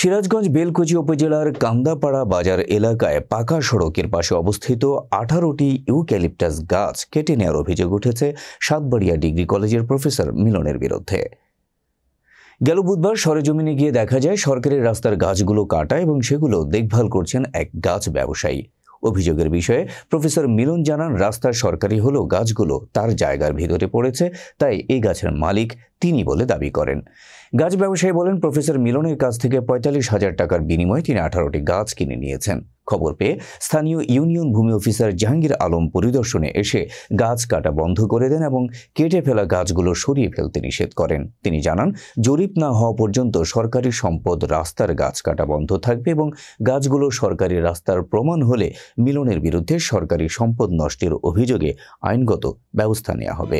সিরাজগঞ্জ বেলকুচি উপজেলার কান্দাপাড়া বাজার এলাকায় পাকা সড়কের পাশে অবস্থিত আঠারোটি ইউক্যালিপটাস গাছ কেটে নেওয়ার অভিযোগ উঠেছে সাতবাড়িয়া ডিগ্রি কলেজের প্রফেসর মিলনের বিরুদ্ধে গেল বুধবার সরেজমিনে গিয়ে দেখা যায় সরকারের রাস্তার গাছগুলো কাটা এবং সেগুলো দেখভাল করছেন এক গাছ ব্যবসায়ী অভিযোগের বিষয়ে প্রফেসর মিলন জানান রাস্তা সরকারি হলেও গাছগুলো তার জায়গার ভিতরে পড়েছে তাই এই গাছের মালিক তিনি বলে দাবি করেন গাছ ব্যবসায়ী বলেন প্রফেসর মিলনের কাছ থেকে পঁয়তাল্লিশ হাজার টাকার বিনিময়ে তিনি আঠারোটি গাছ কিনে নিয়েছেন খবর পেয়ে স্থানীয় ইউনিয়ন ভূমি অফিসার জাহাঙ্গীর আলম পরিদর্শনে এসে গাছ কাটা বন্ধ করে দেন এবং কেটে ফেলা গাছগুলো সরিয়ে ফেলতে নিষেধ করেন তিনি জানান জরিপ না হওয়া পর্যন্ত সরকারি সম্পদ রাস্তার গাছ কাটা বন্ধ থাকবে এবং গাছগুলো সরকারি রাস্তার প্রমাণ হলে মিলনের বিরুদ্ধে সরকারি সম্পদ নষ্টের অভিযোগে আইনগত ব্যবস্থা নেওয়া হবে